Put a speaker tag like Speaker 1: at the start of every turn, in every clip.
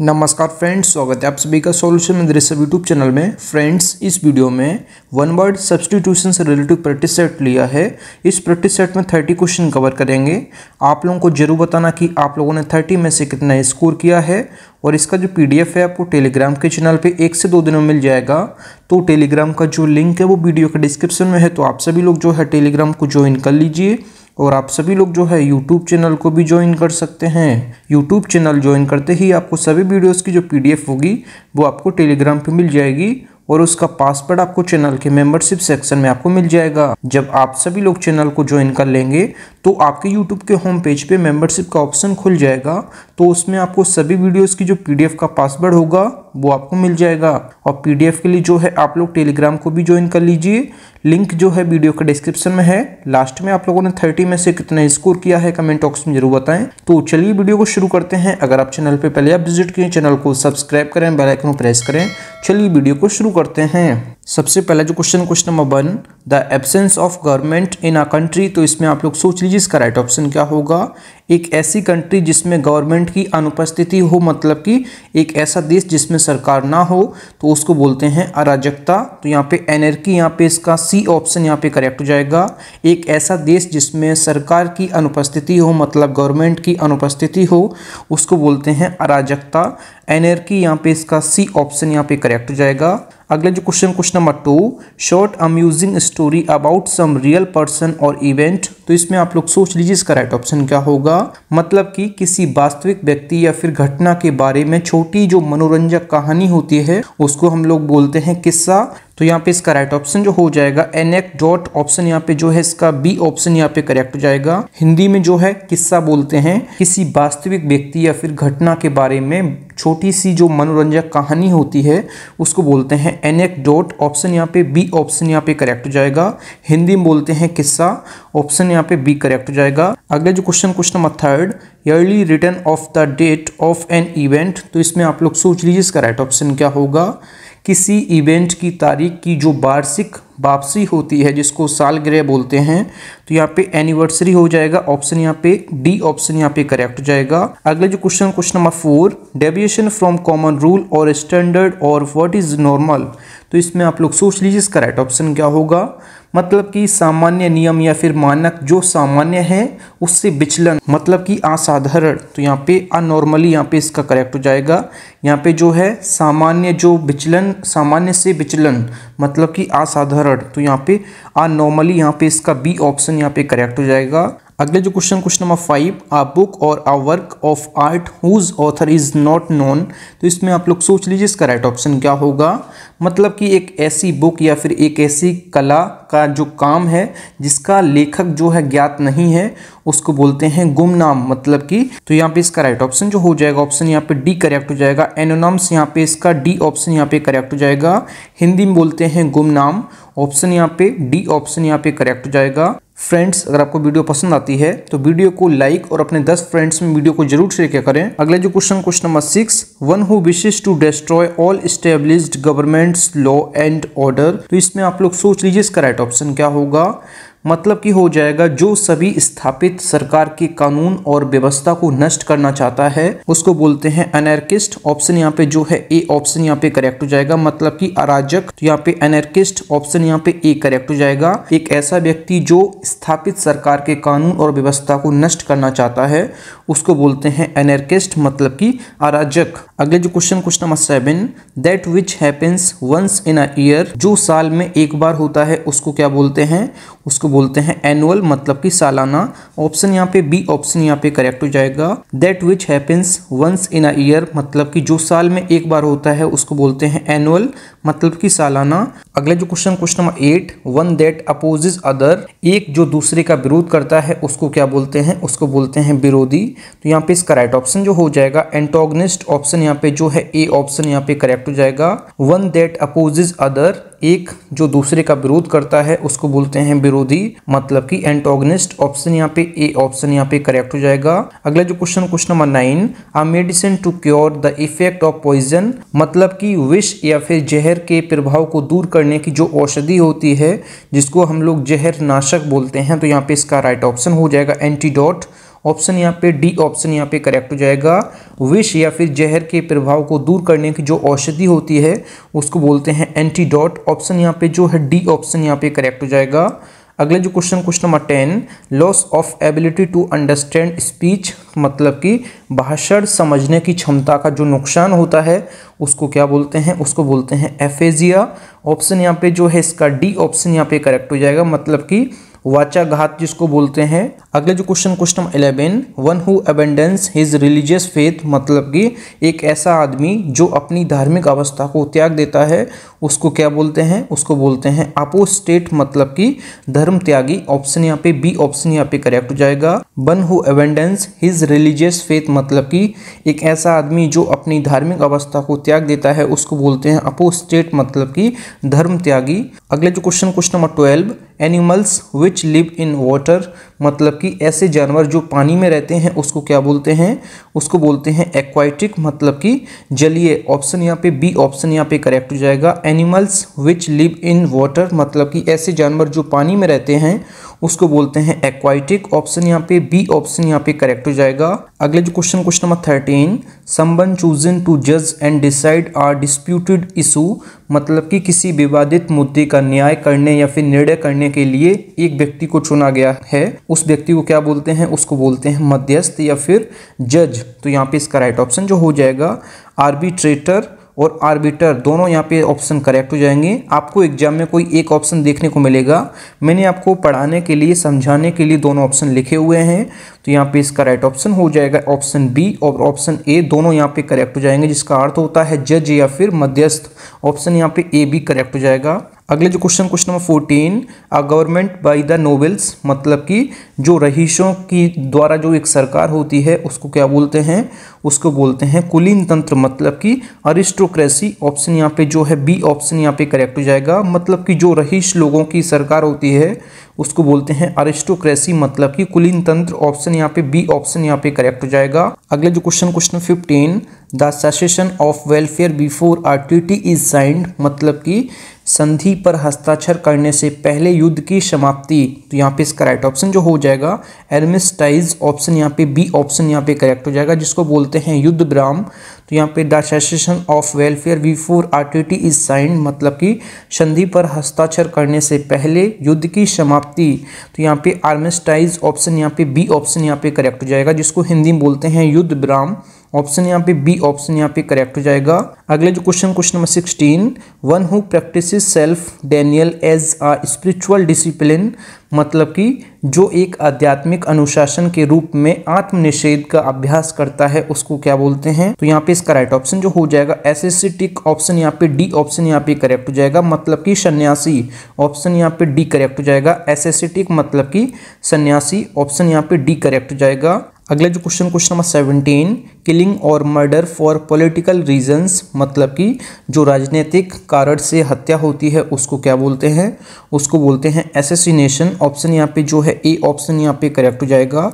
Speaker 1: नमस्कार फ्रेंड्स स्वागत है आप सभी का सॉल्यूशन में दृश्य यूट्यूब चैनल में फ्रेंड्स इस वीडियो में वन वर्ड सब्सटीट्यूशन से रिलेटिव प्रैक्टिस सेट लिया है इस प्रैक्टिस सेट में थर्टी क्वेश्चन कवर करेंगे आप लोगों को जरूर बताना कि आप लोगों ने थर्टी में से कितना स्कोर किया है और इसका जो पी है आपको टेलीग्राम के चैनल पर एक से दो दिनों में मिल जाएगा तो टेलीग्राम का जो लिंक है वो वीडियो के डिस्क्रिप्शन में है तो आप सभी लोग जो है टेलीग्राम को ज्वाइन कर लीजिए और आप सभी लोग जो है यूट्यूब चैनल को भी ज्वाइन कर सकते हैं यूट्यूब चैनल ज्वाइन करते ही आपको सभी वीडियोस की जो पीडीएफ होगी वो आपको टेलीग्राम पे मिल जाएगी और उसका पासवर्ड आपको चैनल के मेंबरशिप सेक्शन में आपको मिल जाएगा जब आप सभी लोग चैनल को ज्वाइन कर लेंगे तो आपके यूट्यूब के होम पेज पे मेंबरशिप का ऑप्शन खुल जाएगा तो उसमें आपको सभी वीडियोस की जो पीडीएफ का पासवर्ड होगा वो आपको मिल जाएगा और पीडीएफ के लिए जो है आप लोग टेलीग्राम को भी ज्वाइन कर लीजिए लिंक जो है वीडियो के डिस्क्रिप्शन में है लास्ट में आप लोगों ने थर्टी में से कितना स्कोर किया है कमेंट बॉक्स में जरूर बताएं तो चलिए वीडियो को शुरू करते हैं अगर आप चैनल पर पहले आप विजिट किए चैनल को सब्सक्राइब करें बेलाइकन प्रेस करें चलिए वीडियो को शुरू करते हैं सबसे पहला जो question question number one the absence of government in a country तो इसमें आप लोग सोच लीजिए जिसका राइट ऑप्शन क्या होगा एक ऐसी कंट्री जिसमें गवर्नमेंट की अनुपस्थिति हो मतलब कि एक ऐसा देश जिसमें सरकार ना हो तो उसको बोलते हैं अराजकता तो यहाँ पे एनर्की यहाँ पे इसका सी ऑप्शन यहाँ पे करेक्ट हो जाएगा एक ऐसा देश जिसमें सरकार की अनुपस्थिति हो मतलब गवर्नमेंट की अनुपस्थिति हो उसको बोलते हैं अराजकता एनर्की यहाँ पे इसका सी ऑप्शन यहाँ पे करेक्ट हो जाएगा अगला जो question question number two short amusing story about some real person और इवेंट तो इसमें आप लोग सोच लीजिए इसका राइट ऑप्शन क्या होगा मतलब कि किसी वास्तविक व्यक्ति या फिर घटना के बारे में छोटी जो मनोरंजक कहानी होती है उसको हम लोग बोलते हैं किस्सा तो यहाँ पे इसका राइट ऑप्शन जो हो जाएगा एनएक डॉट ऑप्शन यहाँ पे जो है इसका बी ऑप्शन यहाँ पे करेक्ट हो जाएगा हिंदी में जो है किस्सा बोलते हैं किसी वास्तविक व्यक्ति या फिर घटना के बारे में छोटी सी जो मनोरंजक कहानी होती है उसको बोलते हैं एनएक डॉट ऑप्शन यहाँ पे बी ऑप्शन यहाँ पे करेक्ट हो जाएगा हिंदी में बोलते हैं किस्सा ऑप्शन यहाँ पे बी करेक्ट हो जाएगा अगले जो question question number third yearly return of the date of an event तो इसमें आप लोग सोच लीजिए इसका राइट ऑप्शन क्या होगा किसी इवेंट की तारीख की जो वार्षिक वापसी होती है जिसको सालगिरह बोलते हैं तो यहाँ पे एनिवर्सरी हो जाएगा ऑप्शन यहाँ पे डी ऑप्शन यहाँ पे करेक्ट हो जाएगा अगले जो question question number four deviation from common rule और स्टैंडर्ड और व्हाट इज नॉर्मल तो इसमें आप लोग सोच लीजिए इसका राइट ऑप्शन क्या होगा मतलब कि सामान्य नियम या फिर मानक जो सामान्य है उससे विचलन मतलब कि असाधारण तो यहाँ पे अनॉर्मली यहाँ पे इसका करेक्ट हो जाएगा यहाँ पे जो है सामान्य जो विचलन सामान्य से विचलन मतलब कि असाधारण तो यहाँ पे अनॉर्मली यहाँ पे इसका बी ऑप्शन यहाँ पे करेक्ट हो जाएगा अगले जो question question number five a book और a work of art whose author is not known तो इसमें आप लोग सोच लीजिए इसका राइट ऑप्शन क्या होगा मतलब कि एक ऐसी बुक या फिर एक ऐसी कला का जो काम है जिसका लेखक जो है ज्ञात नहीं है उसको बोलते हैं गुमनाम मतलब कि तो यहाँ पे इसका राइट ऑप्शन जो हो जाएगा ऑप्शन यहाँ पे डी करेक्ट हो जाएगा एनोनम्स यहाँ पे इसका डी ऑप्शन यहाँ पे करेक्ट हो जाएगा हिंदी में बोलते हैं गुमनाम ऑप्शन यहाँ पे डी ऑप्शन यहाँ पे करेक्ट हो जाएगा फ्रेंड्स अगर आपको वीडियो पसंद आती है तो वीडियो को लाइक और अपने 10 फ्रेंड्स में वीडियो को जरूर शेयर करें अगला जो question question number six one who wishes to destroy all established governments law and order तो इसमें आप लोग सोच लीजिए इसका राइट ऑप्शन क्या होगा मतलब कि हो जाएगा जो सभी स्थापित सरकार के कानून और व्यवस्था को नष्ट करना चाहता है उसको बोलते हैं अनर्किस्ट ऑप्शन यहाँ पे जो है ए ऑप्शन यहाँ पे करेक्ट हो जाएगा मतलब कि अराजक तो यहाँ पे अनर्किस्ट ऑप्शन यहाँ पे ए करेक्ट हो जाएगा एक ऐसा व्यक्ति जो स्थापित सरकार के कानून और व्यवस्था को नष्ट करना चाहता है उसको बोलते हैं एनर्किस्ट मतलब की अराजक अगले जो question question number seven that which happens once in a year जो साल में एक बार होता है उसको क्या बोलते हैं उसको बोलते हैं एनुअल मतलब कि सालाना ऑप्शन यहाँ पे बी ऑप्शन यहाँ पे करेक्ट हो जाएगा that which happens once in a year मतलब कि जो साल में एक बार होता है उसको बोलते हैं एनुअल मतलब कि सालाना अगला जो question question number eight one that opposes other एक जो दूसरे का विरोध करता है उसको क्या बोलते हैं उसको बोलते हैं विरोधी तो यहाँ पे इसका राइट ऑप्शन जो हो जाएगा एंटोगनिस्ट ऑप्शन यहाँ पे जो है ए ऑप्शन यहाँ पे करेक्ट हो जाएगा वन दैट अपोजिज अदर एक जो दूसरे का विरोध करता है उसको बोलते हैं विरोधी मतलब कि एंटोगनिस्ट ऑप्शन यहाँ पे ए ऑप्शन यहाँ पे करेक्ट हो जाएगा अगला जो question question number nine a medicine to cure the effect of poison मतलब कि विष या फिर जहर के प्रभाव को दूर करने की जो औषधि होती है जिसको हम लोग जहर नाशक बोलते हैं तो यहाँ पे इसका राइट ऑप्शन हो जाएगा एंटीडोट ऑप्शन यहाँ पे डी ऑप्शन यहाँ पे करेक्ट हो जाएगा विष या फिर जहर के प्रभाव को दूर करने की जो औषधि होती है उसको बोलते हैं एंटीडॉट ऑप्शन यहाँ पे जो है डी ऑप्शन यहाँ पे करेक्ट हो जाएगा अगला जो question question number ten loss of ability to understand speech मतलब कि भाषण समझने की क्षमता का जो नुकसान होता है उसको क्या बोलते हैं उसको बोलते हैं एफेजिया ऑप्शन यहाँ पे जो है इसका डी ऑप्शन यहाँ पे करेक्ट हो जाएगा मतलब कि वाचाघात जिसको बोलते हैं अगले जो question question eleven one who abandons his religious faith मतलब कि एक ऐसा आदमी जो अपनी धार्मिक अवस्था को त्याग देता है उसको क्या बोलते हैं उसको बोलते हैं अपो स्टेट मतलब कि धर्म त्यागी ऑप्शन यहाँ पे बी ऑप्शन यहाँ पे करेक्ट हो जाएगा one who abandons his religious faith मतलब कि एक ऐसा आदमी जो अपनी धार्मिक अवस्था को त्याग देता है उसको बोलते हैं अपो स्टेट मतलब कि धर्म त्यागी अगले जो question question number twelve animals which live in water मतलब कि ऐसे जानवर जो पानी में रहते हैं उसको क्या बोलते हैं उसको बोलते हैं एक्वाइटिक मतलब कि जलीय ऑप्शन यहाँ पे बी ऑप्शन यहाँ पे करेक्ट हो जाएगा animals which live in water मतलब कि ऐसे जानवर जो पानी में रहते हैं उसको बोलते हैं एक्वाइटिक ऑप्शन यहाँ पे बी ऑप्शन यहाँ पे करेक्ट हो जाएगा अगले जो question question number thirteen someone chosen to जज and decide or disputed issue मतलब कि किसी विवादित मुद्दे का न्याय करने या फिर निर्णय करने के लिए एक व्यक्ति को चुना गया है उस व्यक्ति को क्या बोलते हैं उसको बोलते हैं मध्यस्थ या फिर जज तो यहाँ पे इसका राइट ऑप्शन जो हो जाएगा आर्बिट्रेटर और आर्बिटर दोनों यहाँ पे ऑप्शन करेक्ट हो जाएंगे आपको एग्जाम में कोई एक ऑप्शन देखने को मिलेगा मैंने आपको पढ़ाने के लिए समझाने के लिए दोनों ऑप्शन लिखे हुए हैं तो यहाँ पे इसका राइट ऑप्शन हो जाएगा ऑप्शन बी और ऑप्शन ए दोनों यहाँ पे करेक्ट हो जाएंगे जिसका अर्थ होता है जज या फिर मध्यस्थ ऑप्शन यहाँ पे ए भी करेक्ट हो जाएगा अगले जो question question number fourteen a government by the nobles मतलब कि जो रहीशों की द्वारा जो एक सरकार होती है उसको क्या बोलते हैं उसको बोलते हैं कुलीन तंत्र मतलब कि अरिस्टोक्रेसी ऑप्शन यहाँ पे जो है बी ऑप्शन यहाँ पे करेक्ट हो जाएगा मतलब कि जो रहीश लोगों की सरकार होती है उसको बोलते हैं अरिस्टोक्रेसी मतलब कि कुलीन तंत्र ऑप्शन यहाँ पे बी ऑप्शन यहाँ पे करेक्ट हो जाएगा अगले जो question question fifteen the session of welfare before R T T is signed मतलब कि संधि पर हस्ताक्षर करने से पहले युद्ध की समाप्ति तो यहाँ पे इसका राइट ऑप्शन जो हो जाएगा एर्मिस्टाइज ऑप्शन यहाँ पे बी ऑप्शन यहाँ पे करेक्ट हो जाएगा जिसको बोलते हैं युद्ध ब्राम तो यहाँ पे the of welfare before R T T is sign मतलब कि संधि पर हस्ताक्षर करने से पहले युद्ध की समाप्ति तो यहाँ पे आर्मिस्टाइज ऑप्शन यहाँ पे बी ऑप्शन यहाँ पे करेक्ट हो जाएगा जिसको हिंदी में बोलते हैं युद्ध ब्राम ऑप्शन यहाँ पे बी ऑप्शन यहाँ पे करेक्ट हो जाएगा अगले जो question question number sixteen one who practice self denial as a spiritual discipline मतलब कि जो एक आध्यात्मिक अनुशासन के रूप में आत्मनिषेध का अभ्यास करता है उसको क्या बोलते हैं तो यहाँ पे इसका राइट ऑप्शन जो हो जाएगा ascetic option यहाँ पे डी ऑप्शन यहाँ पे करेक्ट हो जाएगा मतलब कि सन्यासी ऑप्शन यहाँ पे डी करेक्ट हो जाएगा एस एस सी टिक मतलब कि सन्यासी ऑप्शन यहाँ पे डी करेक्ट हो जाएगा अगला जो question question number seventeen killing और मर्डर फॉर पॉलिटिकल रीजंस मतलब कि जो राजनीतिक कारण से हत्या होती है उसको क्या बोलते हैं उसको बोलते हैं एसेसिनेशन ऑप्शन यहाँ पे जो है ए ऑप्शन यहाँ पे करेक्ट हो जाएगा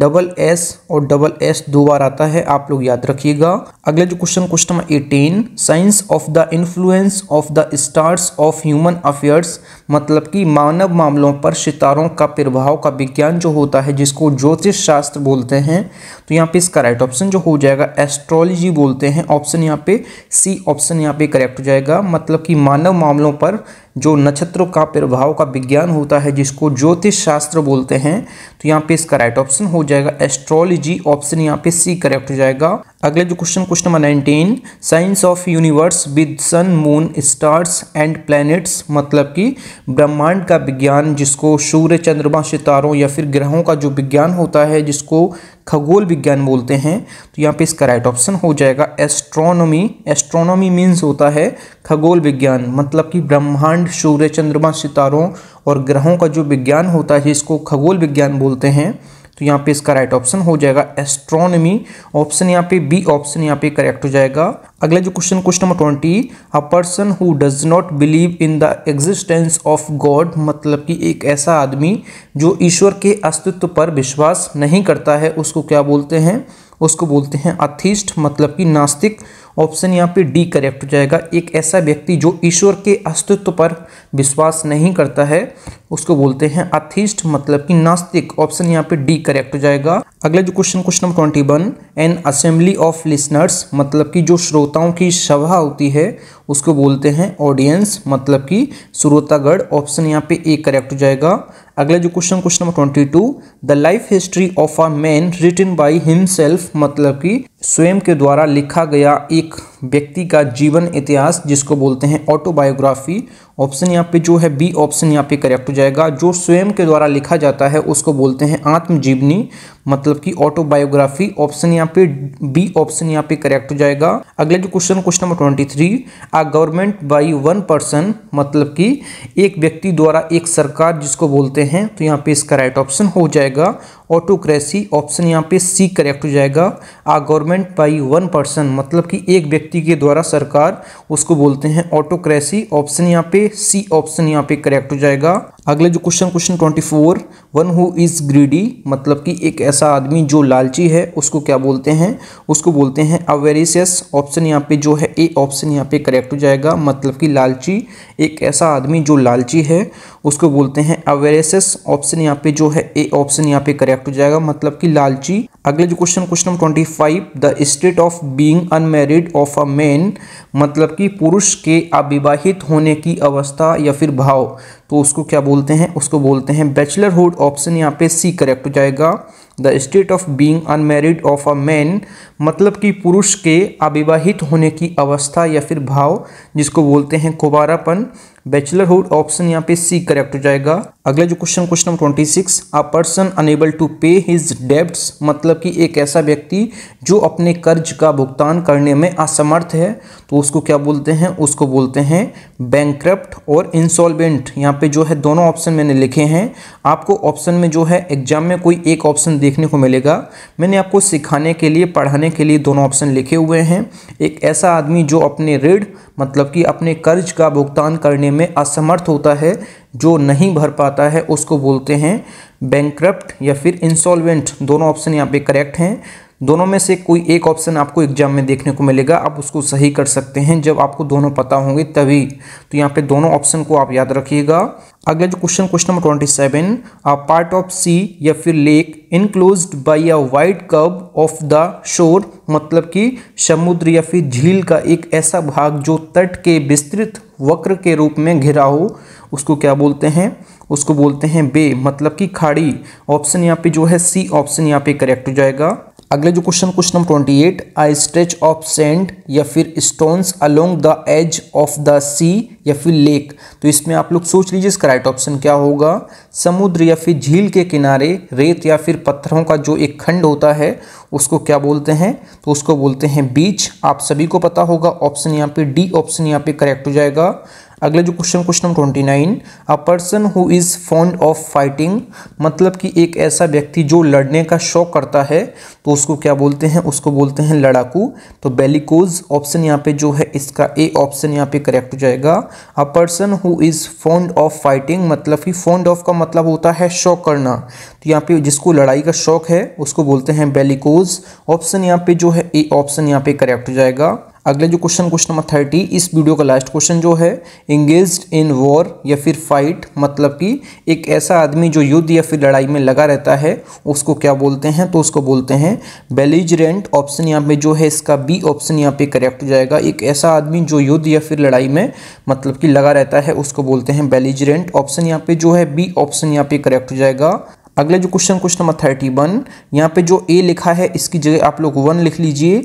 Speaker 1: डबल एस और डबल एस दो बार आता है आप लोग याद रखिएगा अगला जो question question number eighteen science of the influence of the stars of human affairs मतलब कि मानव मामलों पर सितारों का प्रभाव का विज्ञान जो होता है जिसको ज्योतिष शास्त्र बोलते हैं तो यहाँ पे इसका राइट ऑप्शन जो हो जाएगा एस्ट्रोलॉजी बोलते हैं ऑप्शन यहाँ पे सी ऑप्शन यहाँ पे करेक्ट हो जाएगा मतलब कि मानव मामलों पर जो नक्षत्रों का प्रभाव का विज्ञान होता है जिसको ज्योतिष शास्त्र बोलते हैं तो यहाँ पे इसका राइट ऑप्शन हो जाएगा एस्ट्रोलॉजी ऑप्शन यहाँ पे सी करेक्ट हो जाएगा अगले जो question question number nineteen science of universe with sun moon stars and planets मतलब कि ब्रह्मांड का विज्ञान जिसको सूर्य चंद्रमा सितारों या फिर ग्रहों का जो विज्ञान होता है जिसको खगोल विज्ञान बोलते हैं तो यहाँ पे इसका राइट ऑप्शन हो जाएगा एस्ट्रोनॉमी एस्ट्रोनॉमी मीन्स होता है खगोल विज्ञान मतलब कि ब्रह्मांड ब्रह्मांड सूर्य चंद्रमा सितारों और ग्रहों का जो विज्ञान होता है इसको खगोल विज्ञान बोलते हैं तो यहाँ पे इसका राइट ऑप्शन हो जाएगा एस्ट्रोनॉमी ऑप्शन यहाँ पे बी ऑप्शन यहाँ पे करेक्ट हो जाएगा अगला जो question question number twenty a person who does not believe in the existence of God मतलब कि एक ऐसा आदमी जो ईश्वर के अस्तित्व पर विश्वास नहीं करता है उसको क्या बोलते हैं उसको बोलते हैं अथिस्ट मतलब कि नास्तिक ऑप्शन यहाँ पे डी करेक्ट हो जाएगा एक ऐसा व्यक्ति जो ईश्वर के अस्तित्व पर विश्वास नहीं करता है उसको बोलते हैं अथिस्ट मतलब कि नास्तिक ऑप्शन यहाँ पे डी करेक्ट हो जाएगा अगला जो question question number twenty one an assembly of listeners मतलब कि जो श्रोताओं की सभा होती है उसको बोलते हैं ऑडियंस मतलब कि श्रोतागढ़ ऑप्शन यहाँ पे ए करेक्ट हो जाएगा अगला जो question question number twenty two the life history of a man written by himself मतलब कि स्वयं के द्वारा लिखा गया एक व्यक्ति का जीवन इतिहास जिसको बोलते हैं ऑटोबायोग्राफी ऑप्शन यहाँ पे जो है बी ऑप्शन यहाँ पे करेक्ट हो जाएगा जो स्वयं के द्वारा लिखा जाता है उसको बोलते हैं आत्मजीवनी मतलब कि ऑटोबायोग्राफी ऑप्शन यहाँ पे बी ऑप्शन यहाँ पे करेक्ट हो जाएगा अगले जो question question number twenty three a government by one person मतलब कि एक व्यक्ति द्वारा एक सरकार जिसको बोलते हैं तो यहाँ पे इसका राइट ऑप्शन हो जाएगा ऑटोक्रेसी ऑप्शन यहाँ पे सी करेक्ट हो जाएगा a government by one person मतलब कि एक व्यक्ति के द्वारा सरकार उसको बोलते हैं ऑटोक्रेसी ऑप्शन यहाँ पे सी ऑप्शन यहाँ पे करेक्ट हो जाएगा अगले जो question question twenty four one who is greedy मतलब कि एक ऐसा आदमी जो लालची है उसको क्या बोलते हैं उसको बोलते हैं अवेरिसियस ऑप्शन यहाँ पे जो है ए ऑप्शन यहाँ पे करेक्ट हो जाएगा मतलब कि लालची एक ऐसा आदमी जो लालची है उसको बोलते हैं अवेरेसियस ऑप्शन यहाँ पे जो है ए ऑप्शन यहाँ पे करेक्ट हो जाएगा मतलब कि लालची अगले जो question question number twenty five the state of being unmarried of a man मतलब कि पुरुष के अविवाहित होने की अवस्था या फिर भाव तो उसको क्या बोलते हैं उसको बोलते हैं बैचलरहुड ऑप्शन यहाँ पे सी करेक्ट हो जाएगा the state of being unmarried of a man मतलब कि पुरुष के अविवाहित होने की अवस्था या फिर भाव जिसको बोलते हैं कुबारापन बैचलरहुड ऑप्शन यहाँ पे सी करेक्ट हो जाएगा अगला जो question question number twenty six a person unable to pay his debts मतलब कि एक ऐसा व्यक्ति जो अपने कर्ज का भुगतान करने में असमर्थ है तो उसको क्या बोलते हैं उसको बोलते हैं बैंक्रप्ट और इंसॉल्वेंट यहाँ पे जो है दोनों ऑप्शन मैंने लिखे हैं आपको ऑप्शन में जो है एग्जाम में कोई एक ऑप्शन देखने को मिलेगा मैंने आपको सिखाने के लिए पढ़ाने के लिए दोनों ऑप्शन लिखे हुए हैं एक ऐसा आदमी जो अपने ऋण मतलब कि अपने कर्ज का भुगतान करने में असमर्थ होता है जो नहीं भर पाता है उसको बोलते हैं बैंक्रप्ट या फिर इंसॉल्वेंट दोनों ऑप्शन यहाँ पे करेक्ट हैं दोनों में से कोई एक ऑप्शन आपको एग्जाम में देखने को मिलेगा आप उसको सही कर सकते हैं जब आपको दोनों पता होंगे तभी तो यहाँ पे दोनों ऑप्शन को आप याद रखिएगा अगला जो question question number twenty seven a part of sea या फिर lake enclose by a wide curve of the shore मतलब कि समुद्र या फिर झील का एक ऐसा भाग जो तट के विस्तृत वक्र के रूप में घिरा हो उसको क्या बोलते हैं उसको बोलते हैं बे मतलब कि खाड़ी ऑप्शन यहाँ पे जो है सी ऑप्शन यहाँ पे करेक्ट हो जाएगा अगले जो question question number twenty eight a stretch of sand या फिर stones along the edge of the sea या फिर लेक तो इसमें आप लोग सोच लीजिए इसका राइट ऑप्शन क्या होगा समुद्र या फिर झील के किनारे रेत या फिर पत्थरों का जो एक खंड होता है उसको क्या बोलते हैं तो उसको बोलते हैं बीच आप सभी को पता होगा ऑप्शन यहाँ पे डी ऑप्शन यहाँ पे करेक्ट हो जाएगा अगले जो question question number twenty nine a person who is fond of fighting मतलब कि एक ऐसा व्यक्ति जो लड़ने का शौक करता है तो उसको क्या बोलते हैं उसको बोलते हैं लड़ाकू तो बेलिकोज ऑप्शन यहाँ पे जो है इसका ए ऑप्शन यहाँ पे करेक्ट हो जाएगा a person who is fond of fighting मतलब कि फॉन्ड ऑफ का मतलब होता है शौक करना तो यहाँ पे जिसको लड़ाई का शौक है उसको बोलते हैं बेलिकोज ऑप्शन यहाँ पे जो है ए ऑप्शन यहाँ पे करेक्ट हो जाएगा अगले जो क्वेश्चन क्वेश्चन नंबर थर्टी इस वीडियो का लास्ट क्वेश्चन जो है इंगेज इन वॉर या फिर फाइट मतलब कि एक ऐसा आदमी जो युद्ध या फिर लड़ाई में लगा रहता है उसको क्या बोलते हैं तो उसको बोलते हैं बेलिजरेंट ऑप्शन यहाँ पे जो है इसका बी ऑप्शन यहाँ पे करेक्ट हो जाएगा एक ऐसा आदमी जो युद्ध या फिर लड़ाई में मतलब कि लगा रहता है उसको बोलते हैं बेलिजरेंट ऑप्शन यहाँ पे जो है बी ऑप्शन यहाँ पे करेक्ट हो जाएगा अगला जो question question number thirty one यहाँ पे जो ए लिखा है इसकी जगह आप लोग वन लिख लीजिए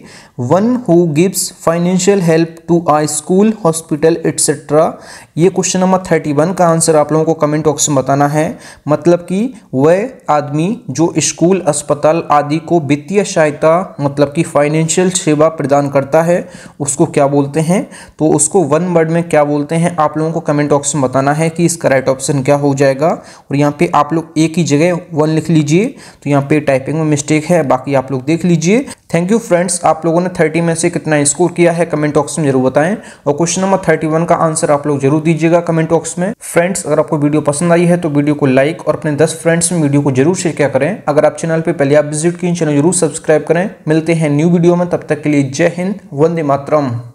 Speaker 1: one who gives financial help to a school hospital etcetera ये क्वेश्चन नंबर थर्टी वन का आंसर आप लोगों को कमेंट बॉक्स में बताना है मतलब कि वह आदमी जो स्कूल अस्पताल आदि को वित्तीय सहायता मतलब कि फाइनेंशियल सेवा प्रदान करता है उसको क्या बोलते हैं तो उसको वन वर्ड में क्या बोलते हैं आप लोगों को कमेंट बॉक्स में बताना है कि इसका राइट ऑप्शन क्या हो जाएगा और यहाँ पे आप लोग ए की जगह वन लिख लीजिए तो यहाँ पे टाइपिंग में मिस्टेक है बाकी आप लोग देख लीजिए थैंक यू फ्रेंड्स आप लोगों ने थर्टी में से कितना स्कोर किया है कमेंट बॉक्स में जरूर बताएं और क्वेश्चन नंबर थर्टी का आंसर आप लोग जरूर दीजिएगा कमेंट बॉक्स में फ्रेंड्स अगर आपको वीडियो पसंद आई है तो वीडियो को लाइक और अपने दस फ्रेंड्स में वीडियो को जरूर शेयर किया करें अगर आप चैनल पर पहले आप विजिट किए चैनल जरूर सब्सक्राइब करें मिलते हैं न्यू वीडियो में तब तक के लिए जय हिंद वंदे मातरम